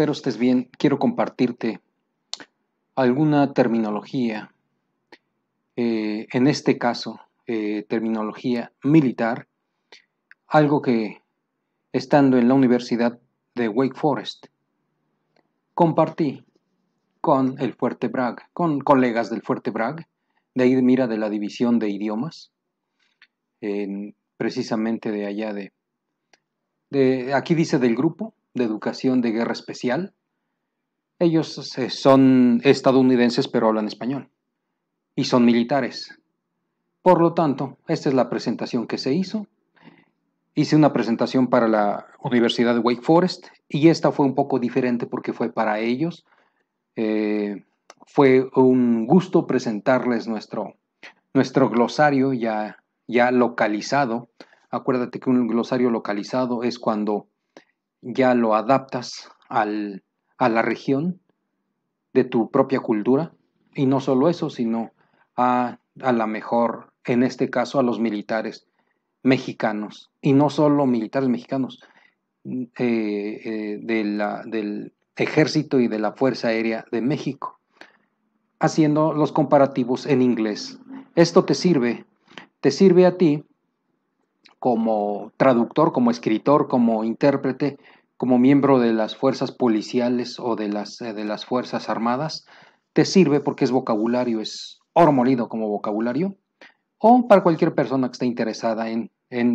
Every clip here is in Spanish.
Espero estés bien. Quiero compartirte alguna terminología, eh, en este caso, eh, terminología militar, algo que estando en la Universidad de Wake Forest compartí con el Fuerte Bragg, con colegas del Fuerte Bragg, de ahí mira de la División de Idiomas, precisamente de allá de, aquí dice del grupo, de educación de guerra especial. Ellos son estadounidenses pero hablan español y son militares. Por lo tanto, esta es la presentación que se hizo. Hice una presentación para la Universidad de Wake Forest y esta fue un poco diferente porque fue para ellos. Eh, fue un gusto presentarles nuestro, nuestro glosario ya, ya localizado. Acuérdate que un glosario localizado es cuando ya lo adaptas al, a la región de tu propia cultura. Y no solo eso, sino a, a la mejor, en este caso, a los militares mexicanos. Y no solo militares mexicanos, eh, eh, del ejército y de la Fuerza Aérea de México, haciendo los comparativos en inglés. Esto te sirve, te sirve a ti como traductor, como escritor, como intérprete, como miembro de las fuerzas policiales o de las, eh, fuerzas armadas, te sirve porque es vocabulario, es hormolido como vocabulario, o para cualquier persona que esté interesada en,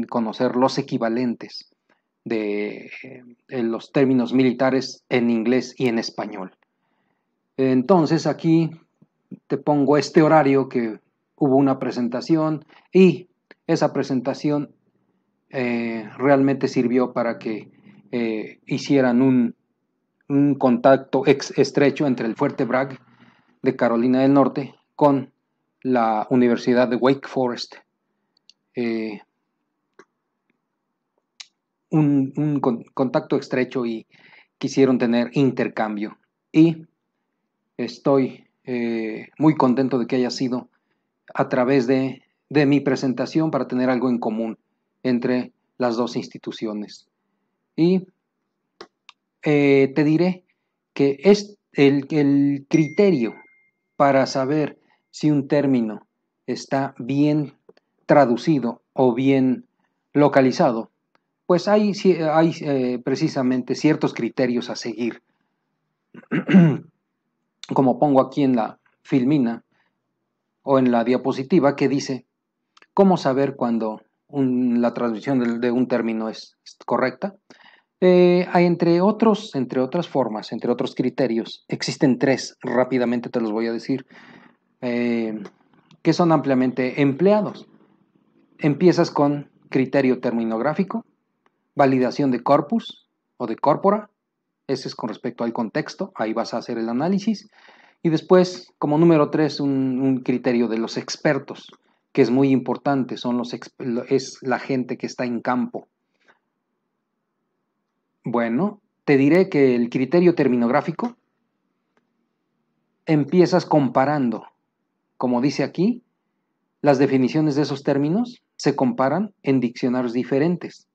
conocer los equivalentes de, de eh, los términos militares en inglés y en español. Entonces aquí te pongo este horario que hubo una presentación y esa presentación eh, realmente sirvió para que eh, hicieran un, contacto estrecho entre el Fuerte Bragg de Carolina del Norte con la Universidad de Wake Forest. Eh, un, contacto estrecho y quisieron tener intercambio. Y estoy muy contento de que haya sido a través de mi presentación para tener algo en común entre las dos instituciones. Y eh, te diré que es el, criterio para saber si un término está bien traducido o bien localizado, pues hay, hay eh, precisamente ciertos criterios a seguir. Como pongo aquí en la filmina o en la diapositiva que dice, ¿cómo saber cuando la transmisión de, un término es, correcta. Eh, hay entre, otros, entre otras formas, entre otros criterios, existen tres, rápidamente te los voy a decir, eh, que son ampliamente empleados. Empiezas con criterio terminográfico, validación de corpus o de corpora, ese es con respecto al contexto, ahí vas a hacer el análisis. Y después, como número tres, un criterio de los expertos que es muy importante, son los, es la gente que está en campo. Bueno, te diré que el criterio terminográfico empiezas comparando, como dice aquí, las definiciones de esos términos se comparan en diccionarios diferentes.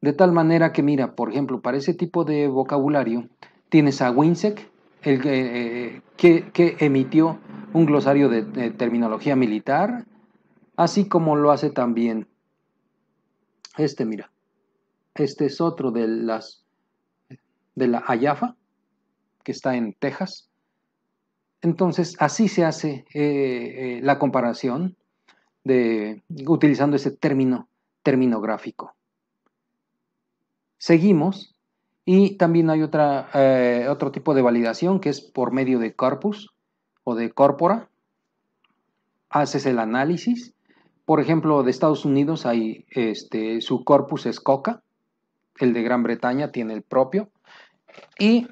De tal manera que, mira, por ejemplo, para ese tipo de vocabulario, tienes a Winsec, el, eh, eh, que, emitió un glosario de terminología militar, así como lo hace también este, mira, este es otro de las de la Ayafa, que está en Texas. Entonces, así se hace eh, eh, la comparación de, utilizando ese término, término gráfico. Seguimos, y también hay eh, otro tipo de validación que es por medio de corpus o de corpora. Haces el análisis por ejemplo, de Estados Unidos hay este, su corpus es coca, el de Gran Bretaña tiene el propio, y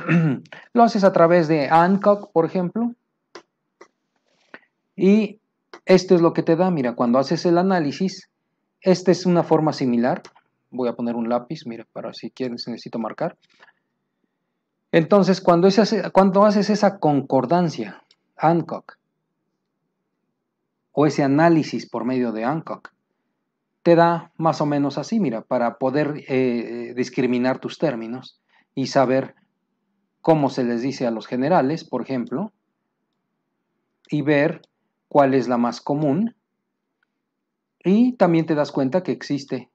lo haces a través de ANCOC, por ejemplo, y esto es lo que te da, mira, cuando haces el análisis, esta es una forma similar, voy a poner un lápiz, mira, para si quieres necesito marcar. Entonces, cuando, cuando haces esa concordancia, Hancock, o ese análisis por medio de ANCOC, te da más o menos así, mira, para poder eh, eh, discriminar tus términos y saber cómo se les dice a los generales, por ejemplo, y ver cuál es la más común. Y también te das cuenta que existe,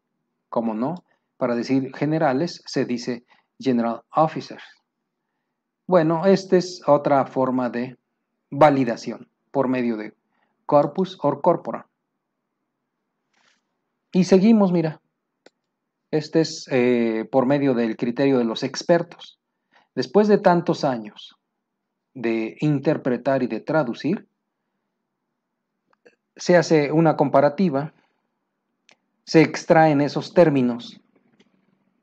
como no, para decir generales se dice general officers. Bueno, esta es otra forma de validación por medio de corpus or corpora. Y seguimos, mira. Este es eh, por medio del criterio de los expertos. Después de tantos años de interpretar y de traducir, se hace una comparativa, se extraen esos términos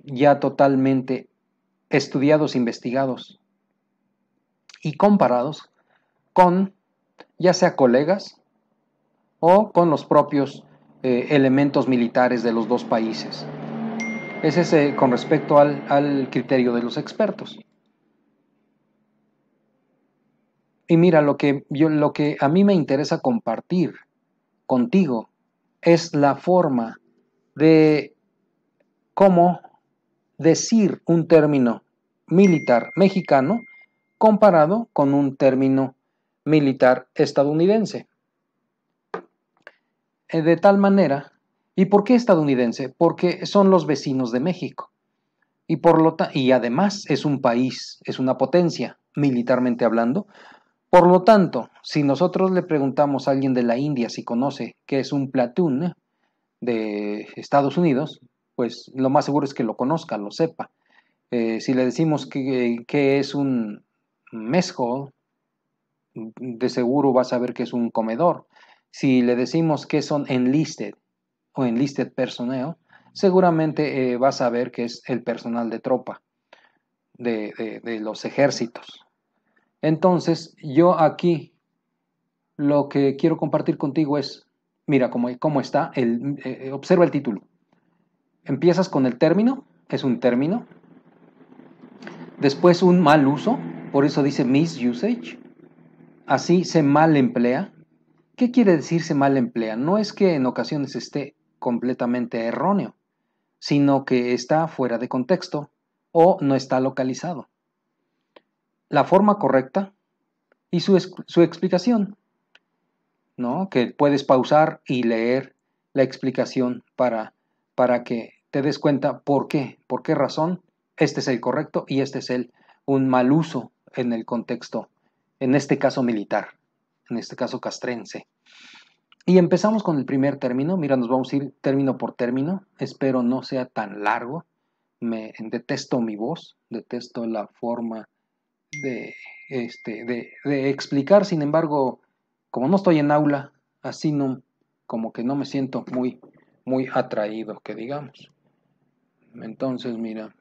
ya totalmente estudiados, investigados y comparados con ya sea colegas o con los propios eh, elementos militares de los dos países. Ese es con respecto al, al criterio de los expertos. Y mira, lo que, yo, lo que a mí me interesa compartir contigo es la forma de cómo decir un término militar mexicano comparado con un término militar estadounidense. Eh, de tal manera. ¿Y por qué estadounidense? Porque son los vecinos de México. Y, por lo y además es un país, es una potencia, militarmente hablando. Por lo tanto, si nosotros le preguntamos a alguien de la India si conoce qué es un platoon de Estados Unidos, pues lo más seguro es que lo conozca, lo sepa. Eh, si le decimos que, es un mezcal, de seguro va a saber que es un comedor. Si le decimos que son enlisted o enlisted personnel, seguramente eh, vas a ver que es el personal de tropa de, los ejércitos. Entonces, yo aquí lo que quiero compartir contigo es, mira cómo, cómo está, el, eh, observa el título. Empiezas con el término, es un término. Después un mal uso, por eso dice misusage. Así se mal emplea. ¿Qué quiere decirse mal emplea? No es que en ocasiones esté completamente erróneo, sino que está fuera de contexto o no está localizado. La forma correcta y su, su explicación, ¿no? que puedes pausar y leer la explicación para, para que te des cuenta por qué, por qué razón este es el correcto y este es el un mal uso en el contexto, en este caso militar en este caso castrense. Y empezamos con el primer término. Mira, nos vamos a ir término por término. Espero no sea tan largo. Me detesto mi voz, detesto la forma de, este, de, explicar. Sin embargo, como no estoy en aula, así no, como que no me siento muy, muy atraído, que digamos. Entonces, mira,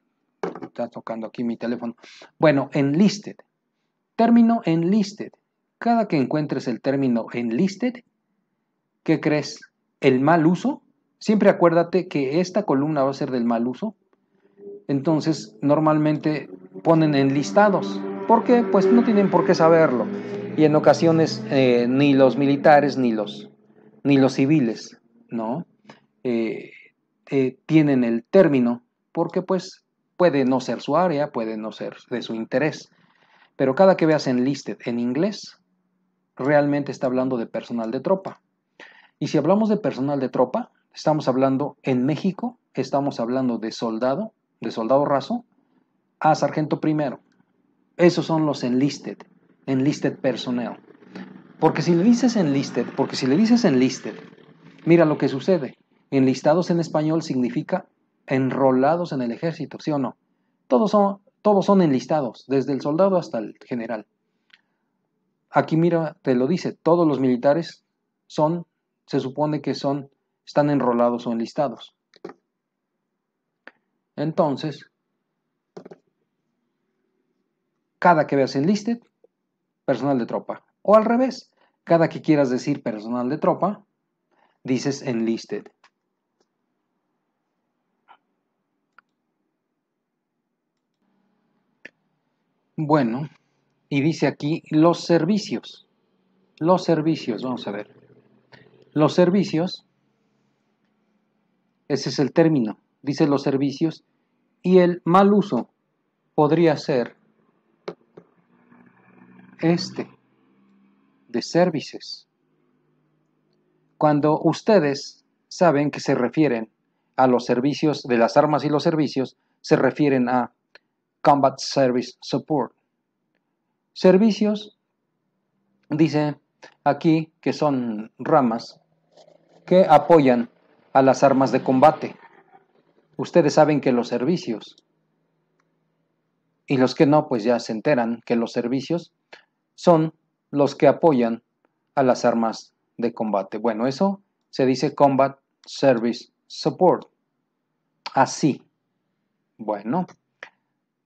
está tocando aquí mi teléfono. Bueno, enlisted. Término enlisted cada que encuentres el término enlisted, ¿qué crees? ¿El mal uso? Siempre acuérdate que esta columna va a ser del mal uso. Entonces, normalmente ponen enlistados. ¿Por qué? Pues no tienen por qué saberlo. Y en ocasiones eh, ni los militares ni los, ni los civiles, ¿no? Eh, eh, tienen el término porque pues puede no ser su área, puede no ser de su interés. Pero cada que veas enlisted en inglés, realmente está hablando de personal de tropa. Y si hablamos de personal de tropa, estamos hablando en México, estamos hablando de soldado, de soldado raso, a sargento primero. Esos son los enlisted, enlisted personnel. Porque si le dices enlisted, porque si le dices enlisted, mira lo que sucede. Enlistados en español significa enrolados en el ejército, ¿sí o no? Todos son, todos son enlistados, desde el soldado hasta el general. Aquí mira, te lo dice, todos los militares son, se supone que son, están enrolados o enlistados. Entonces, cada que veas enlisted, personal de tropa. O al revés, cada que quieras decir personal de tropa, dices enlisted. Bueno, y dice aquí los servicios. Los servicios, vamos a ver. Los servicios, ese es el término, dice los servicios, y el mal uso podría ser este, de services. Cuando ustedes saben que se refieren a los servicios de las armas y los servicios, se refieren a Combat Service Support Servicios dice aquí que son ramas que apoyan a las armas de combate. Ustedes saben que los servicios, y los que no, pues ya se enteran que los servicios son los que apoyan a las armas de combate. Bueno, eso se dice Combat Service Support. Así. Bueno.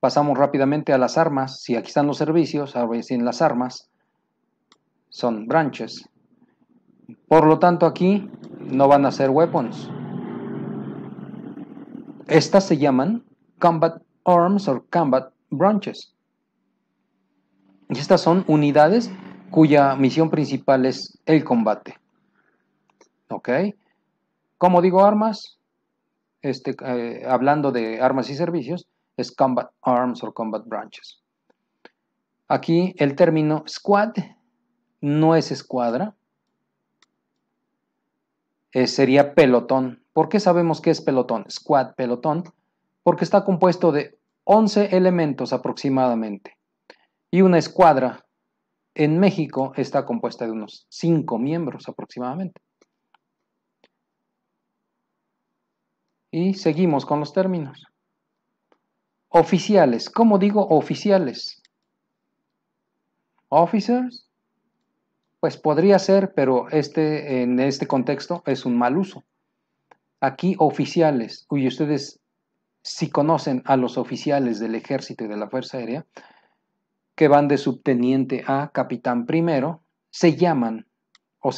Pasamos rápidamente a las armas. Si aquí están los servicios, ahora en las armas son branches. Por lo tanto, aquí no van a ser weapons. Estas se llaman combat arms o combat branches. Y estas son unidades cuya misión principal es el combate. ¿Ok? Como digo armas, este, eh, hablando de armas y servicios, es Combat Arms o Combat Branches. Aquí el término squad no es escuadra, eh, sería pelotón. ¿Por qué sabemos que es pelotón? Squad, pelotón, porque está compuesto de 11 elementos aproximadamente. Y una escuadra en México está compuesta de unos 5 miembros aproximadamente. Y seguimos con los términos oficiales. ¿Cómo digo oficiales? Officers. Pues podría ser, pero este, en este contexto es un mal uso. Aquí oficiales, y ustedes si conocen a los oficiales del ejército y de la Fuerza Aérea, que van de subteniente a capitán primero, se llaman, o,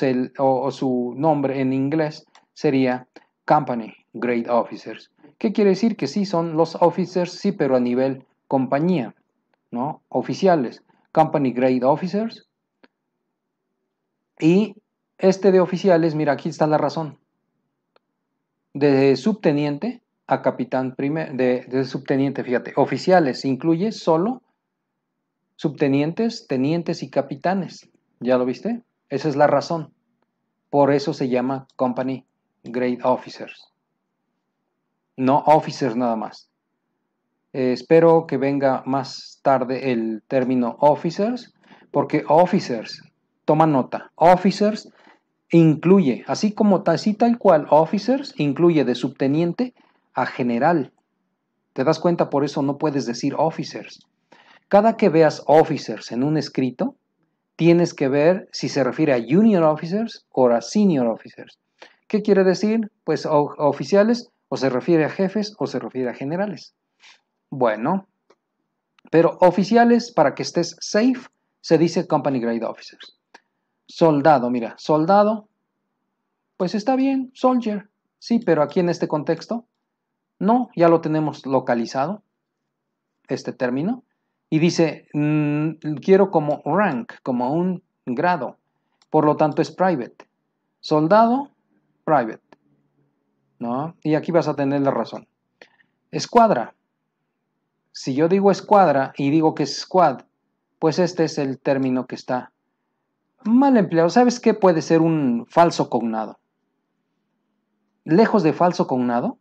o su nombre en inglés sería Company Great Officers. ¿Qué quiere decir? Que sí son los officers, sí, pero a nivel compañía, ¿no? Oficiales, company grade officers. Y este de oficiales, mira, aquí está la razón. De subteniente a capitán primer, de, de subteniente, fíjate, oficiales incluye solo subtenientes, tenientes y capitanes. ¿Ya lo viste? Esa es la razón. Por eso se llama Company Grade Officers no officers nada más. Eh, espero que venga más tarde el término officers, porque officers, toma nota, officers incluye, así como tal cual, officers incluye de subteniente a general. ¿Te das cuenta? Por eso no puedes decir officers. Cada que veas officers en un escrito, tienes que ver si se refiere a junior officers o a senior officers. ¿Qué quiere decir? Pues oficiales o se refiere a jefes o se refiere a generales. Bueno, pero oficiales, para que estés safe, se dice Company Grade Officers. Soldado, mira, soldado, pues está bien, soldier, sí, pero aquí en este contexto, no, ya lo tenemos localizado, este término, y dice, mm, quiero como rank, como un grado, por lo tanto es private. Soldado, private. Y aquí vas a tener la razón. Escuadra. Si yo digo escuadra y digo que es squad, pues este es el término que está mal empleado. ¿Sabes qué puede ser un falso cognado? Lejos de falso cognado,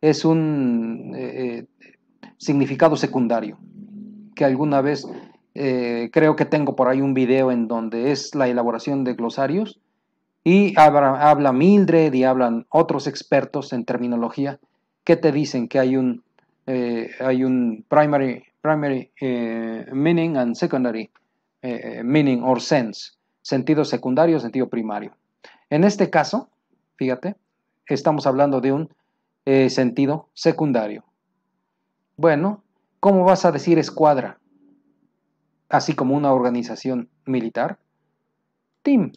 es un eh, eh, significado secundario, que alguna vez eh, creo que tengo por ahí un video en donde es la elaboración de glosarios y habla, Mildred y hablan otros expertos en terminología que te dicen que hay un, eh, hay un primary, primary eh, meaning and secondary eh, meaning or sense, sentido secundario, sentido primario. En este caso, fíjate, estamos hablando de un sentido secundario. Bueno, ¿cómo vas a decir escuadra? Así como una organización militar. Team.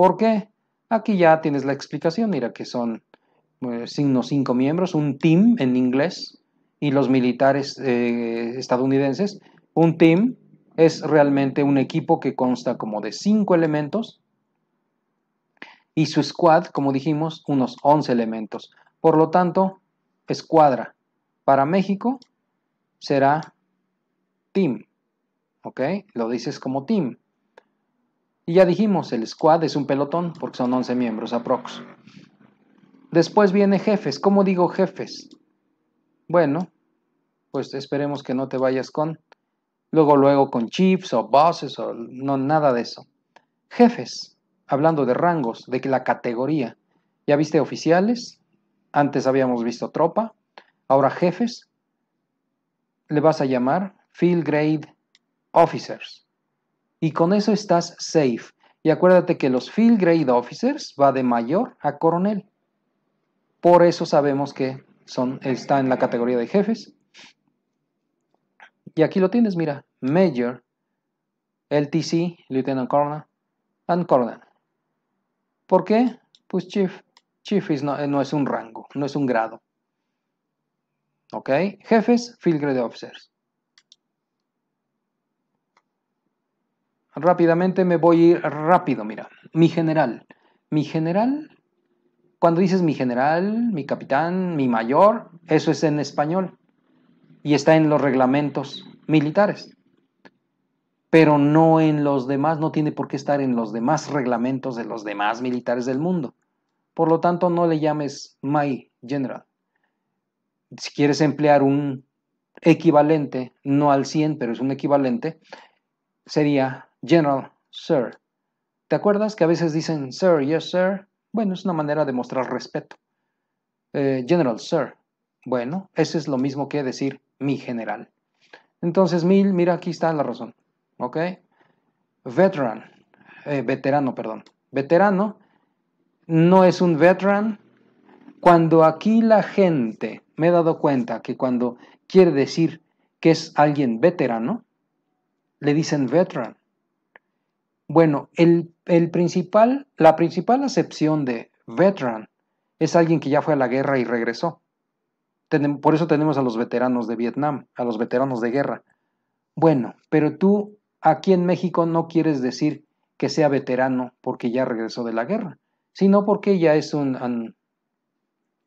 ¿Por qué? Aquí ya tienes la explicación. Mira que son eh, signos cinco miembros, un team en inglés y los militares eh, estadounidenses. Un team es realmente un equipo que consta como de cinco elementos y su squad, como dijimos, unos 11 elementos. Por lo tanto, escuadra para México será team. ¿Ok? Lo dices como team. Y ya dijimos, el squad es un pelotón porque son 11 miembros aprox. Después viene jefes. ¿Cómo digo jefes? Bueno, pues esperemos que no te vayas con luego luego con chiefs o bosses o no nada de eso. Jefes, hablando de rangos, de la categoría. Ya viste oficiales, antes habíamos visto tropa, ahora jefes. Le vas a llamar field grade officers y con eso estás safe. Y acuérdate que los Field Grade Officers va de mayor a coronel. Por eso sabemos que son, está en la categoría de jefes. Y aquí lo tienes, mira, Major, LTC, Lieutenant Colonel, and Colonel. ¿Por qué? Pues Chief. Chief eh, no es un rango, no es un grado. ¿Ok? Jefes, Field Grade Officers. rápidamente me voy a ir rápido, mira. Mi general. Mi general, cuando dices mi general, mi capitán, mi mayor, eso es en español y está en los reglamentos militares. Pero no en los demás, no tiene por qué estar en los demás reglamentos de los demás militares del mundo. Por lo tanto, no le llames my general. Si quieres emplear un equivalente, no al 100, pero es un equivalente, sería General, sir. ¿Te acuerdas que a veces dicen sir, yes, sir? Bueno, es una manera de mostrar respeto. Eh, general, sir. Bueno, eso es lo mismo que decir mi general. Entonces, mil, mira, aquí está la razón. ¿Ok? Veteran. Eh, veterano, perdón. Veterano no es un veteran. Cuando aquí la gente, me he dado cuenta que cuando quiere decir que es alguien veterano, le dicen veteran. Bueno, el, el principal, la principal acepción de veteran es alguien que ya fue a la guerra y regresó. Por eso tenemos a los veteranos de Vietnam, a los veteranos de guerra. Bueno, pero tú aquí en México no quieres decir que sea veterano porque ya regresó de la guerra, sino porque ya es un, un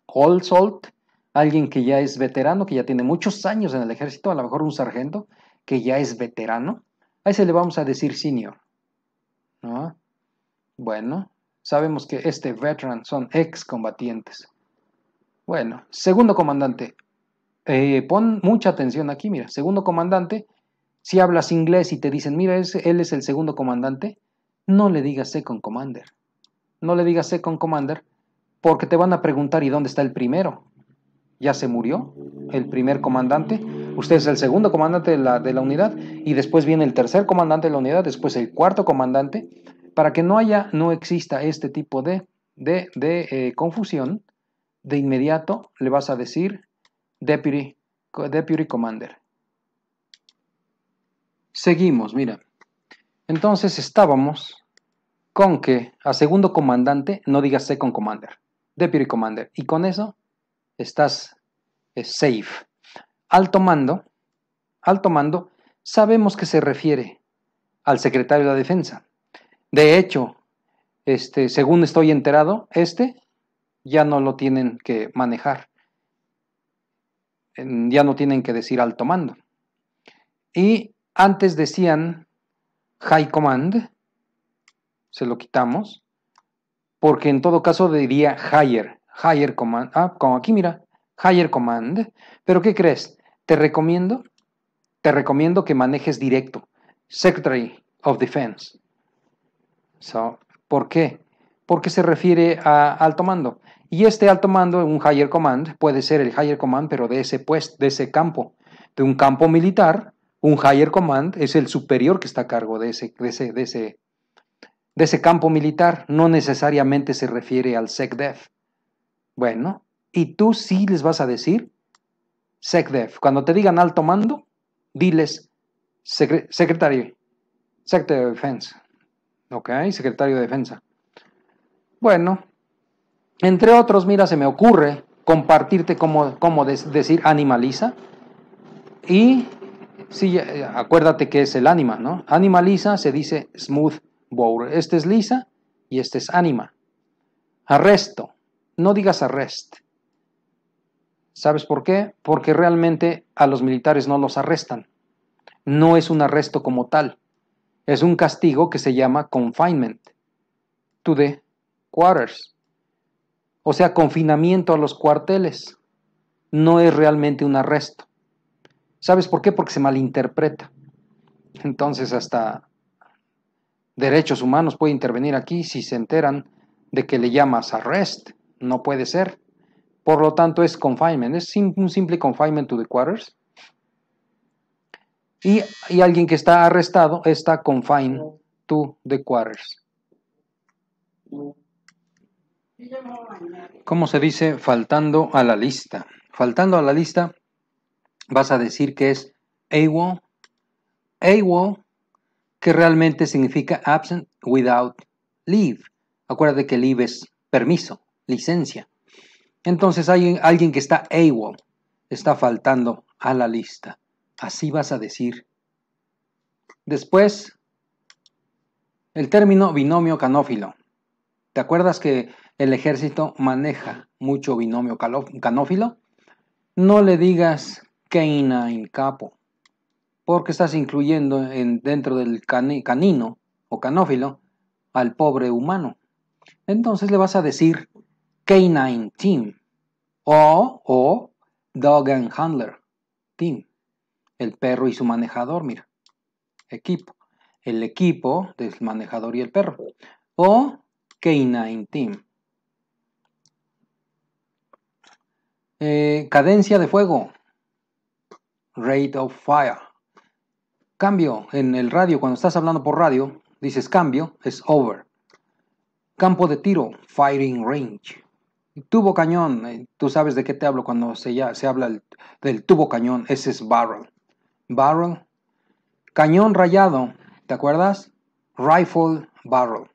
old salt, alguien que ya es veterano, que ya tiene muchos años en el ejército, a lo mejor un sargento, que ya es veterano. A ese le vamos a decir senior. Bueno, sabemos que este veteran son ex combatientes. Bueno, segundo comandante, eh, pon mucha atención aquí, mira, segundo comandante, si hablas inglés y te dicen, mira, él es el segundo comandante, no le digas second commander. No le digas second commander porque te van a preguntar, ¿y dónde está el primero? ¿Ya se murió el primer comandante? Usted es el segundo comandante de la, unidad y después viene el tercer comandante de la unidad, después el cuarto comandante, para que no haya, no exista este tipo de, de, eh, confusión. De inmediato le vas a decir deputy, deputy commander. Seguimos, mira. Entonces estábamos con que a segundo comandante no digas second commander, deputy commander. Y con eso estás eh, safe alto mando, alto mando, sabemos que se refiere al secretario de la defensa. De hecho, este, según estoy enterado, este ya no lo tienen que manejar, ya no tienen que decir alto mando. Y antes decían high command, se lo quitamos, porque en todo caso diría higher, higher command, ah, como aquí mira, higher command, pero ¿qué crees? Te recomiendo, te recomiendo que manejes directo. Secretary of Defense. ¿Por qué? Porque se refiere a alto mando. Y este alto mando, un higher command, puede ser el higher command, pero de ese puesto, de ese campo. De un campo militar, un higher command es el superior que está a cargo de ese, de ese, de ese, de ese campo militar. No necesariamente se refiere al SecDef. Bueno, y tú sí les vas a decir SecDef. Cuando te digan alto mando, diles secretario, secretario de defensa. Ok, secretario de defensa. Bueno, entre otros, mira, se me ocurre compartirte cómo, cómo Anima decir animaliza. Y sí, eh, acuérdate que es el Anima, ¿no? Animaliza se dice smooth bore. Este es lisa y este es anima. Arresto. No digas arrest. ¿Sabes por qué? Porque realmente a los militares no los arrestan. No es un arresto como tal. Es un castigo que se llama confinement to the quarters. O sea, confinamiento a los cuarteles. No es realmente un arresto. ¿Sabes por qué? Porque se malinterpreta. Entonces hasta derechos humanos puede intervenir aquí si se enteran de que le llamas arrest. No puede ser. Por lo tanto, es confinement, es un simple confinement to the quarters. Y, alguien que está arrestado está confined to the quarters. ¿Cómo se dice faltando a la lista? Faltando a la lista, vas a decir que es AWOL. AWOL, que realmente significa absent without leave. Acuérdate que leave es permiso, licencia. Entonces alguien que está AWOL, está faltando a la lista. Así vas a decir. Después, el término binomio canófilo. ¿Te acuerdas que el ejército maneja mucho binomio canófilo? No le digas canine capo, porque estás incluyendo en, dentro del canino o canófilo al pobre humano. Entonces le vas a decir Canine Team o, o Dog and Handler Team. El perro y su manejador, mira. Equipo. El equipo del manejador y el perro. O Canine Team. Eh, cadencia de fuego. Rate of fire. Cambio en el radio, cuando estás hablando por radio, dices cambio, es over. Campo de tiro, firing range tubo cañón, eh, tú sabes de qué te hablo cuando se, ya, se habla del tubo cañón, ese es barrel. Barrel, cañón rayado, ¿te acuerdas? Rifle barrel.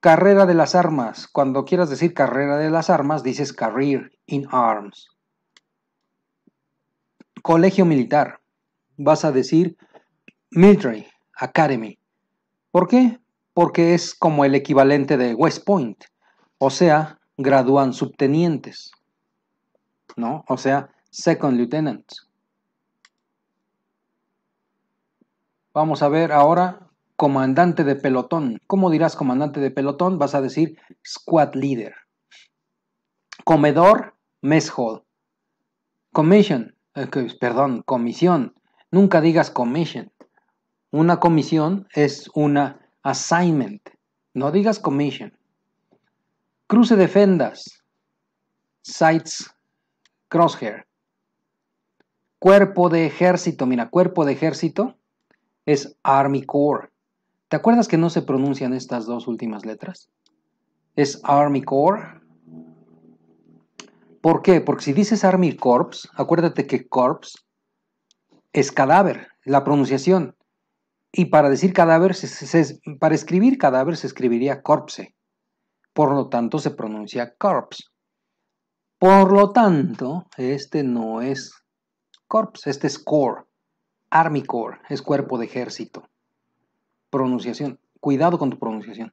Carrera de las armas, cuando quieras decir carrera de las armas, dices career in arms. Colegio militar, vas a decir military academy. ¿Por qué? Porque es como el equivalente de West Point o sea, gradúan subtenientes, ¿no? O sea, second lieutenants. Vamos a ver ahora comandante de pelotón. ¿Cómo dirás comandante de pelotón? Vas a decir squad leader. Comedor, mess hall. Commission, eh, perdón, comisión. Nunca digas commission. Una comisión es una assignment. No digas commission. Cruce de fendas. Sights. Crosshair. Cuerpo de ejército. Mira, cuerpo de ejército es Army Corps. ¿Te acuerdas que no se pronuncian estas dos últimas letras? Es Army Corps. ¿Por qué? Porque si dices Army Corps, acuérdate que Corps es cadáver, la pronunciación. Y para decir cadáver, para escribir cadáver se escribiría corpse por lo tanto se pronuncia corps. Por lo tanto, este no es corps, este es core, army corps, es cuerpo de ejército. Pronunciación, cuidado con tu pronunciación.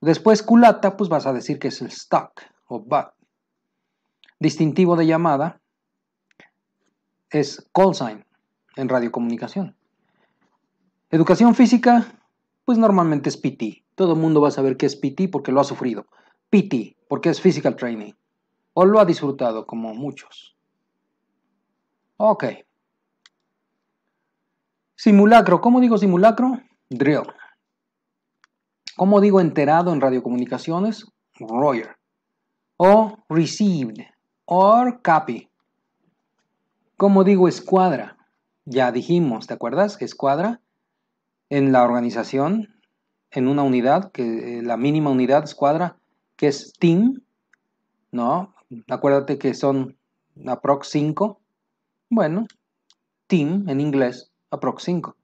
Después culata, pues vas a decir que es el stock o butt. Distintivo de llamada es call sign en radiocomunicación. Educación física, pues normalmente es PT. Todo el mundo va a saber qué es PT porque lo ha sufrido. PT porque es physical training. O lo ha disfrutado como muchos. Ok. Simulacro. ¿Cómo digo simulacro? Drill. ¿Cómo digo enterado en radiocomunicaciones? Royer. O received. Or copy. ¿Cómo digo escuadra? Ya dijimos, ¿te acuerdas? Escuadra en la organización en una unidad, que eh, la mínima unidad escuadra, que es team, ¿no? Acuérdate que son aprox 5. Bueno, team en inglés, aprox 5.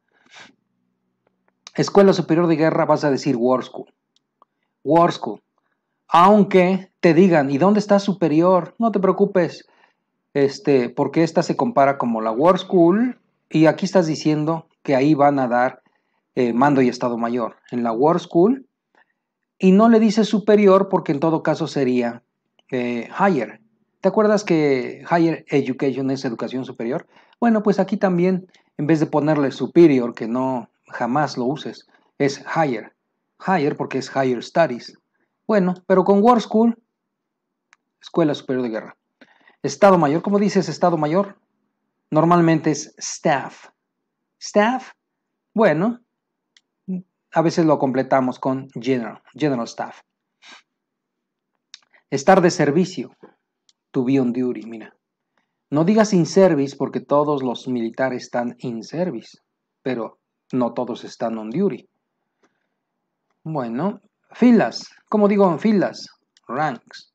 Escuela Superior de Guerra vas a decir War School. War School. Aunque te digan, ¿y dónde está superior? No te preocupes, este, porque esta se compara como la War School y aquí estás diciendo que ahí van a dar eh, mando y estado mayor, en la War School, y no le dice superior porque en todo caso sería eh, higher. ¿Te acuerdas que higher education es educación superior? Bueno, pues aquí también, en vez de ponerle superior, que no jamás lo uses, es higher. Higher porque es higher studies. Bueno, pero con War School, Escuela Superior de Guerra. Estado Mayor, ¿cómo dices Estado Mayor? Normalmente es staff. Staff, bueno, a veces lo completamos con general, general staff. Estar de servicio, to be on duty, mira. No digas in service porque todos los militares están in service, pero no todos están on duty. Bueno, filas, ¿cómo digo en filas, ranks.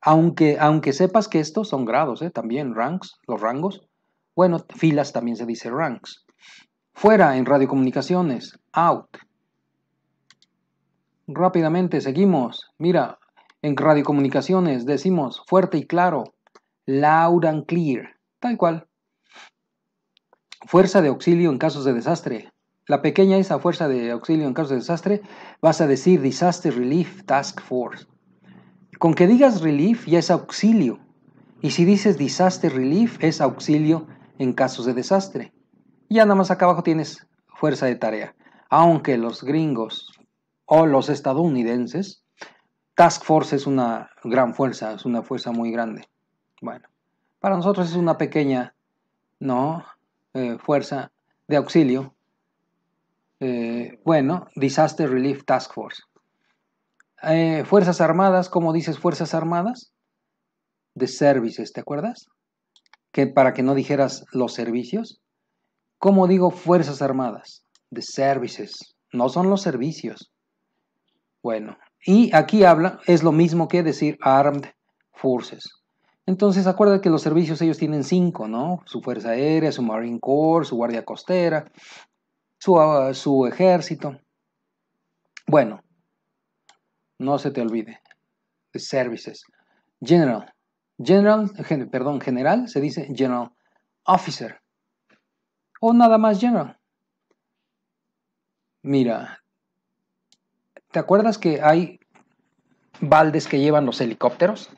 Aunque, aunque sepas que estos son grados, eh, también ranks, los rangos. Bueno, filas también se dice ranks. Fuera en radiocomunicaciones, out rápidamente seguimos. Mira, en radiocomunicaciones decimos fuerte y claro, loud and clear, tal cual. Fuerza de auxilio en casos de desastre. La pequeña esa fuerza de auxilio en casos de desastre, vas a decir Disaster Relief Task Force. Con que digas relief ya es auxilio. Y si dices Disaster Relief es auxilio en casos de desastre. Ya nada más acá abajo tienes fuerza de tarea. Aunque los gringos o los estadounidenses. Task Force es una gran fuerza, es una fuerza muy grande. Bueno, para nosotros es una pequeña ¿no? Eh, fuerza de auxilio. Eh, bueno, Disaster Relief Task Force. Eh, fuerzas Armadas, ¿cómo dices Fuerzas Armadas? De services, ¿te acuerdas? Que para que no dijeras los servicios. ¿Cómo digo Fuerzas Armadas? De services, no son los servicios. Bueno, y aquí habla, es lo mismo que decir Armed Forces. Entonces, acuérdate que los servicios ellos tienen cinco, ¿no? Su Fuerza Aérea, su Marine Corps, su Guardia Costera, su, ah, ejército. Bueno, no se te olvide. Services. General. General, perdón, general, se dice general officer. O nada más general. Mira, ¿Te acuerdas que hay baldes que llevan los helicópteros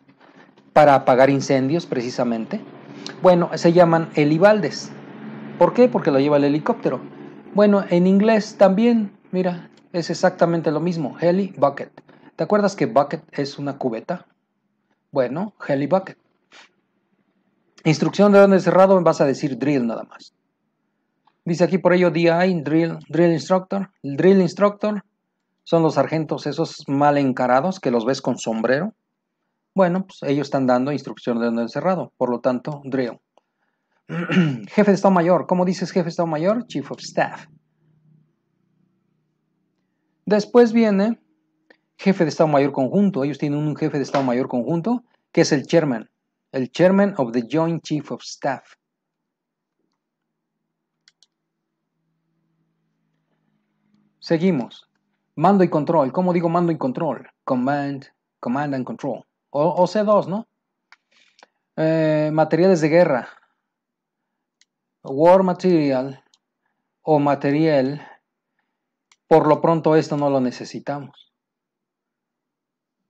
para apagar incendios precisamente? Bueno, se llaman helibaldes. ¿Por qué? Porque lo lleva el helicóptero. Bueno, en inglés también, mira, es exactamente lo mismo, heli bucket. ¿Te acuerdas que bucket es una cubeta? Bueno, heli bucket. Instrucción de orden cerrado, vas a decir drill nada más. Dice aquí por ello DI, drill, drill instructor, drill instructor, son los sargentos esos mal encarados que los ves con sombrero. Bueno, pues ellos están dando instrucciones de donde encerrado, por lo tanto, drill. jefe de Estado Mayor, ¿cómo dices jefe de Estado Mayor? Chief of Staff. Después viene jefe de Estado Mayor Conjunto. Ellos tienen un jefe de Estado Mayor Conjunto que es el chairman, el chairman of the Joint Chief of Staff. Seguimos. Mando y control. ¿Cómo digo mando y control? Command, command and control. O, o C2, ¿no? Eh, materiales de guerra. War material o material. Por lo pronto esto no lo necesitamos.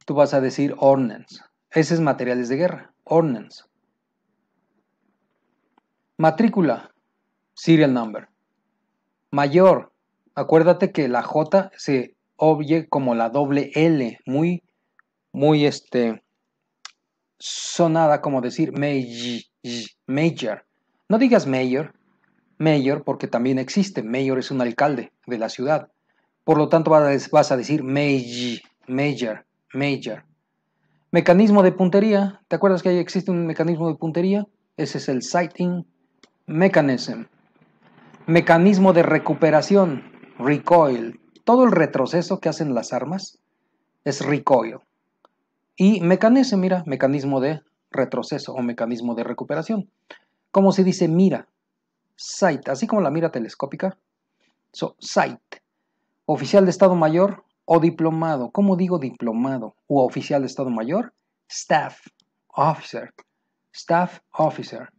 Tú vas a decir ordnance. Ese es materiales de guerra. Ordnance. Matrícula. Serial number. Mayor acuérdate que la J se obvie como la doble L, muy, muy este, sonada como decir mayor. No digas mayor, mayor porque también existe, mayor es un alcalde de la ciudad. Por lo tanto vas a decir mayor, mayor. Mecanismo de puntería, ¿te acuerdas que ahí existe un mecanismo de puntería? Ese es el sighting mechanism. Mecanismo de recuperación, recoil. Todo el retroceso que hacen las armas es recoil. Y mecanismo, mira, mecanismo de retroceso o mecanismo de recuperación. Como se dice mira, sight, así como la mira telescópica. So, sight. Oficial de Estado Mayor o diplomado. ¿Cómo digo diplomado? o oficial de Estado Mayor, staff officer. Staff officer.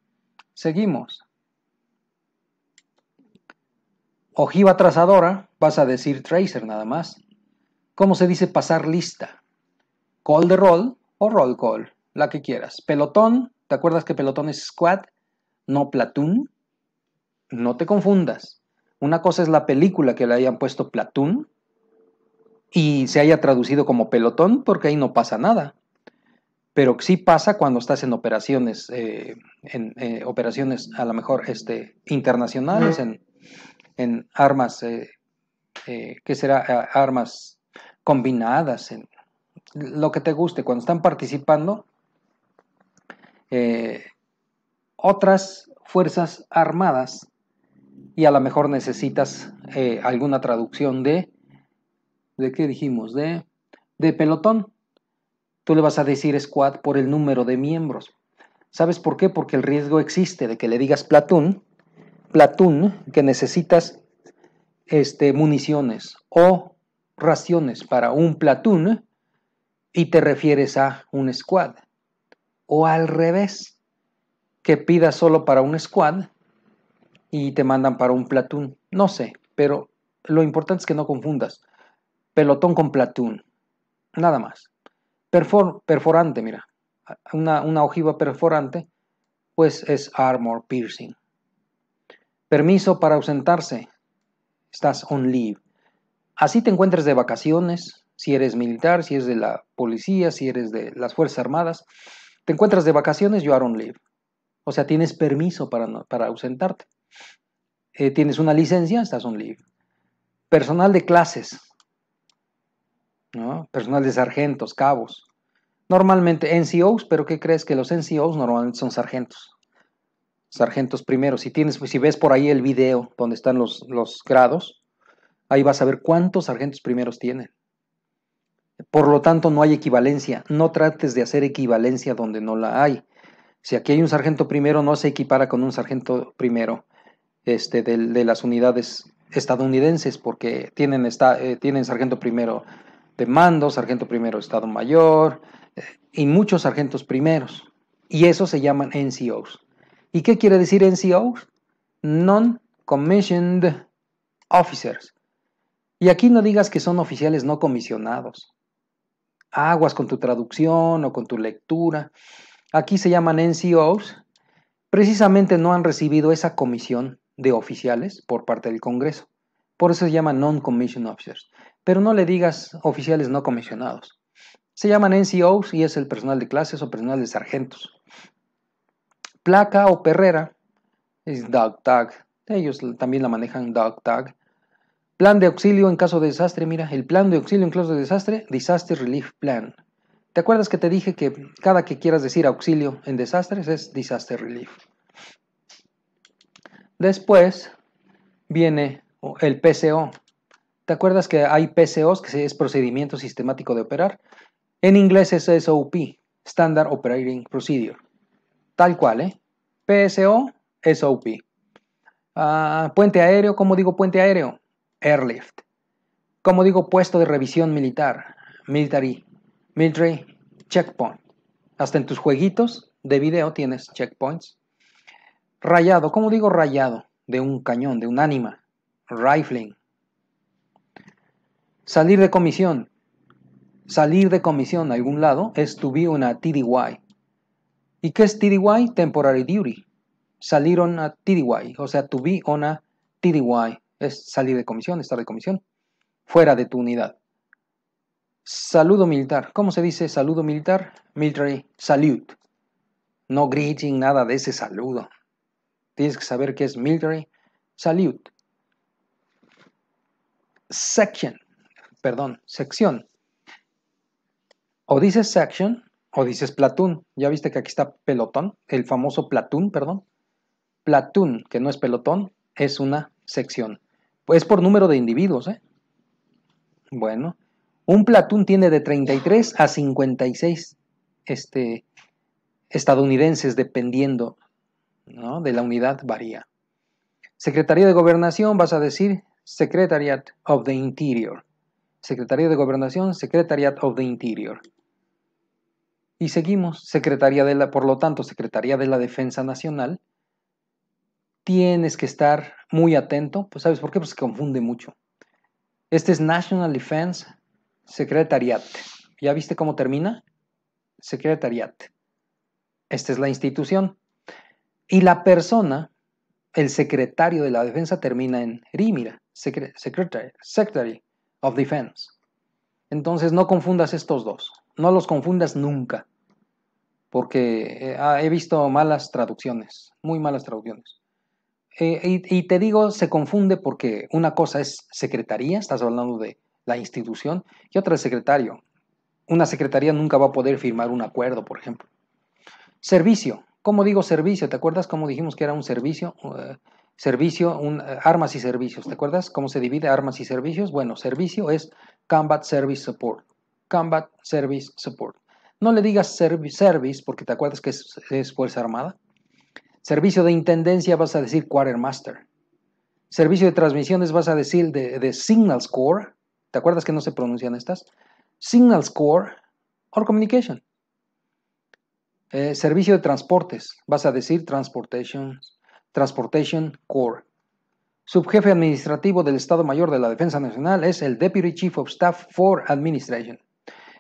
Seguimos. Ojiva trazadora, vas a decir tracer nada más. ¿Cómo se dice pasar lista? Call de roll o roll call, la que quieras. Pelotón, ¿te acuerdas que pelotón es squad, no platoon? No te confundas. Una cosa es la película que le hayan puesto platoon y se haya traducido como pelotón porque ahí no pasa nada. Pero sí pasa cuando estás en operaciones, eh, en eh, operaciones a lo mejor este, internacionales, en en armas, eh, eh, ¿qué será? Armas combinadas, en lo que te guste, cuando están participando eh, otras fuerzas armadas y a lo mejor necesitas alguna traducción de, ¿de qué dijimos? De, de pelotón. Tú le vas a decir squad por el número de miembros. ¿Sabes por qué? Porque el riesgo existe de que le digas platón platón que necesitas este, municiones o raciones para un platoon y te refieres a un squad. O al revés, que pidas solo para un squad y te mandan para un platoon. No sé, pero lo importante es que no confundas. Pelotón con platoon. Nada más. perforante, mira. Una, una ojiva perforante, pues es armor piercing. Permiso para ausentarse. Estás on leave. Así te encuentras de vacaciones, si eres militar, si eres de la policía, si eres de las Fuerzas Armadas, te encuentras de vacaciones, you are on leave. O sea, tienes permiso para, para ausentarte. Eh, tienes una licencia, estás on leave. Personal de clases, ¿no? personal de sargentos, cabos. Normalmente NCOs, pero ¿qué crees que los NCOs normalmente son sargentos? sargentos primeros. Si tienes, si ves por ahí el video donde están los, los grados, ahí vas a ver cuántos sargentos primeros tienen. Por lo tanto, no hay equivalencia. No trates de hacer equivalencia donde no la hay. Si aquí hay un sargento primero, no se equipara con un sargento primero este, de, las unidades estadounidenses, porque tienen, eh, tienen sargento primero de mando, sargento primero de Estado Mayor eh, y muchos sargentos primeros. Y eso se llaman NCOs. ¿Y qué quiere decir NCOs? Non-commissioned officers. Y aquí no digas que son oficiales no comisionados. Aguas con tu traducción o con tu lectura. Aquí se llaman NCOs. Precisamente no han recibido esa comisión de oficiales por parte del Congreso. Por eso se llaman non-commissioned officers. Pero no le digas oficiales no comisionados. Se llaman NCOs y es el personal de clases o personal de sargentos. Placa o perrera es dog tag. Ellos también la manejan dog tag. Plan de auxilio en caso de desastre. Mira, el plan de auxilio en caso de desastre, disaster relief plan. ¿Te acuerdas que te dije que cada que quieras decir auxilio en desastres es disaster relief? Después viene el PCO. ¿Te acuerdas que hay PCOs, que es procedimiento sistemático de operar? En inglés es SOP, Standard Operating Procedure tal cual, ¿eh? PSO, SOP. Ah, puente aéreo, ¿cómo digo puente aéreo? Airlift. ¿Cómo digo puesto de revisión militar? Military. Military checkpoint. Hasta en tus jueguitos de video tienes checkpoints. Rayado, ¿cómo digo rayado? De un cañón, de un ánima. Rifling. Salir de comisión. Salir de comisión a algún lado es to be una TDY. ¿Y qué es TDY? Temporary Duty. Salieron on a TDY, o sea, to be on a TDY. Es salir de comisión, estar de comisión. Fuera de tu unidad. Saludo militar. ¿Cómo se dice saludo militar? Military salute. No greeting, nada de ese saludo. Tienes que saber qué es military salute. Section. Perdón, sección. O dice section o dices platón. Ya viste que aquí está pelotón, el famoso platón, perdón. platón, que no es pelotón, es una sección. Pues por número de individuos, ¿eh? Bueno, un platón tiene de 33 a 56 este, estadounidenses, dependiendo de la unidad, varía. Secretaría de Gobernación, vas a decir Secretariat of the Interior. Secretaría de Gobernación, Secretariat of the Interior. Y seguimos, Secretaría de la, por lo tanto, Secretaría de la Defensa Nacional, tienes que estar muy atento, pues ¿sabes por qué? Pues se confunde mucho. Este es National Defense Secretariat. ¿Ya viste cómo termina? Secretariat. Esta es la institución. Y la persona, el secretario de la defensa, termina en RIMIRA, Secretary of Defense. Entonces no confundas estos dos no los confundas nunca, porque eh, ah, he visto malas traducciones, muy malas traducciones. Eh, y, te digo, se confunde porque una cosa es secretaría, estás hablando de la institución, y otra es secretario. Una secretaría nunca va a poder firmar un acuerdo, por ejemplo. Servicio. ¿Cómo digo servicio? ¿Te acuerdas cómo dijimos que era un servicio? Uh, servicio, un, eh, armas y servicios. ¿Te acuerdas cómo se divide armas y servicios? Bueno, servicio es Combat Service Support. Combat Service Support. No le digas service porque te acuerdas que es, Fuerza Armada. Servicio de Intendencia vas a decir Quartermaster. Servicio de Transmisiones vas a decir de, Signals Core. ¿Te acuerdas que no se pronuncian estas? Signals Core or Communication. Eh, servicio de Transportes vas a decir Transportation, Transportation Core. Subjefe administrativo del Estado Mayor de la Defensa Nacional es el Deputy Chief of Staff for Administration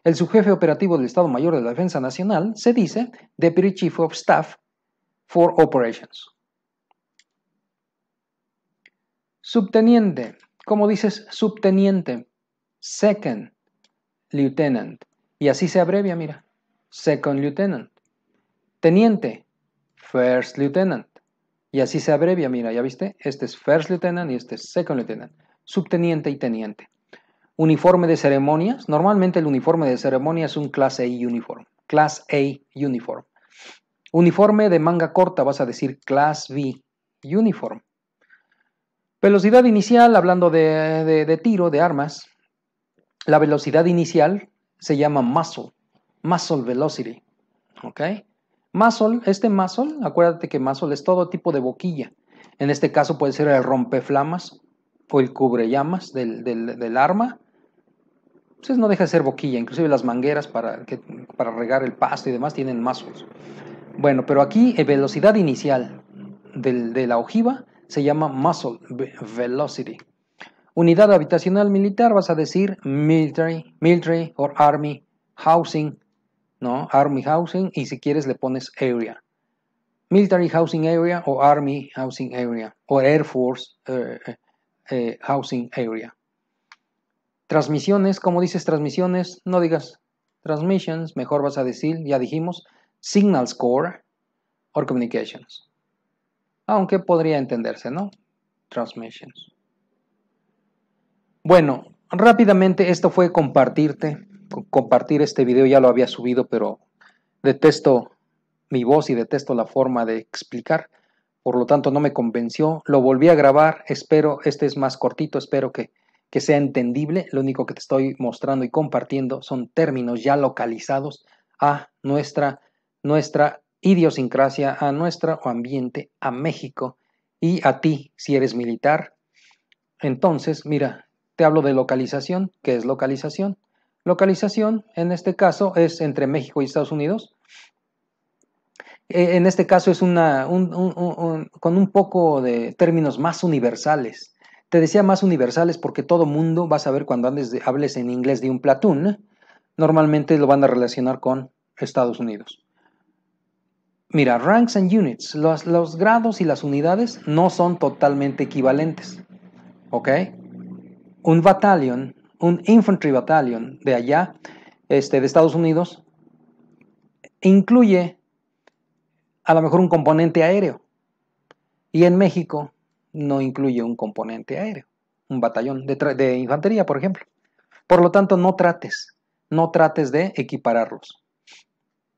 el subjefe operativo del Estado Mayor de la Defensa Nacional se dice Deputy Chief of Staff for Operations. Subteniente, como dices subteniente? Second Lieutenant. Y así se abrevia, mira. Second Lieutenant. Teniente, First Lieutenant. Y así se abrevia, mira, ya viste, este es First Lieutenant y este es Second Lieutenant. Subteniente y teniente. Uniforme de ceremonias. Normalmente el uniforme de ceremonia es un Class A uniform. Class A uniform. Uniforme de manga corta, vas a decir Class B uniform. Velocidad inicial, hablando de, tiro, de armas. La velocidad inicial se llama muscle. Muscle velocity. ¿Ok? Muscle, este muscle, acuérdate que muscle es todo tipo de boquilla. En este caso puede ser el rompeflamas o el cubrellamas del, del, del, arma. Entonces no deja de ser boquilla, inclusive las mangueras para, regar el pasto y demás tienen mazos. Bueno, pero aquí eh, velocidad inicial de la ojiva se llama muzzle velocity. Unidad habitacional militar, vas a decir military, military or army housing, ¿no? Army housing y si quieres le pones area. Military housing area o army housing area o Air Force eh, eh, housing area. Transmisiones, como dices transmisiones, no digas transmissions, mejor vas a decir, ya dijimos, Signal score or communications. Aunque podría entenderse, ¿no? Transmissions. Bueno, rápidamente esto fue compartirte, compartir este video, ya lo había subido, pero detesto mi voz y detesto la forma de explicar, por lo tanto no me convenció, lo volví a grabar, espero, este es más cortito, espero que que sea entendible, lo único que te estoy mostrando y compartiendo son términos ya localizados a nuestra, nuestra idiosincrasia, a nuestro ambiente, a México y a ti si eres militar. Entonces, mira, te hablo de localización. ¿Qué es localización? Localización, en este caso, es entre México y Estados Unidos. E, en este caso es una, con un poco de términos más universales. Te decía más universales porque todo mundo va a saber cuando andes, hables en inglés de un platoon, normalmente lo van a relacionar con Estados Unidos. Mira, ranks and units, los, grados y las unidades no son totalmente equivalentes. ¿Ok? Un battalion, un infantry battalion de allá, este, de Estados Unidos, incluye a lo mejor un componente aéreo. Y en México no incluye un componente aéreo, un batallón de, infantería, por ejemplo. Por lo tanto, no trates, no trates de equipararlos.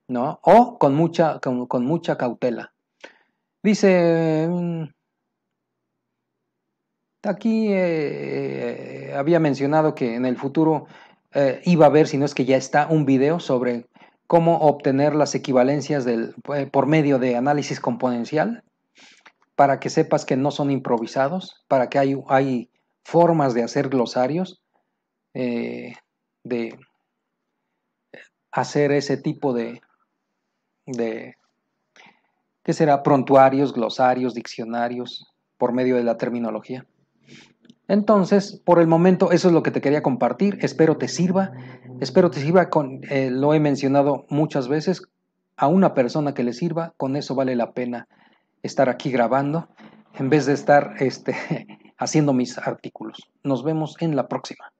¿no? O con mucha, con, mucha cautela. Dice, mm, aquí eh, eh, había mencionado que en el futuro eh, iba a ver, si no es que ya está, un video sobre cómo obtener las equivalencias del, por medio de análisis componencial para que sepas que no son improvisados, para que hay, hay formas de hacer glosarios, eh, de hacer ese tipo de, de, ¿qué será? Prontuarios, glosarios, diccionarios, por medio de la terminología. Entonces, por el momento, eso es lo que te quería compartir. Espero te sirva. Espero te sirva. Con, eh, lo he mencionado muchas veces. A una persona que le sirva, con eso vale la pena estar aquí grabando en vez de estar este, haciendo mis artículos. Nos vemos en la próxima.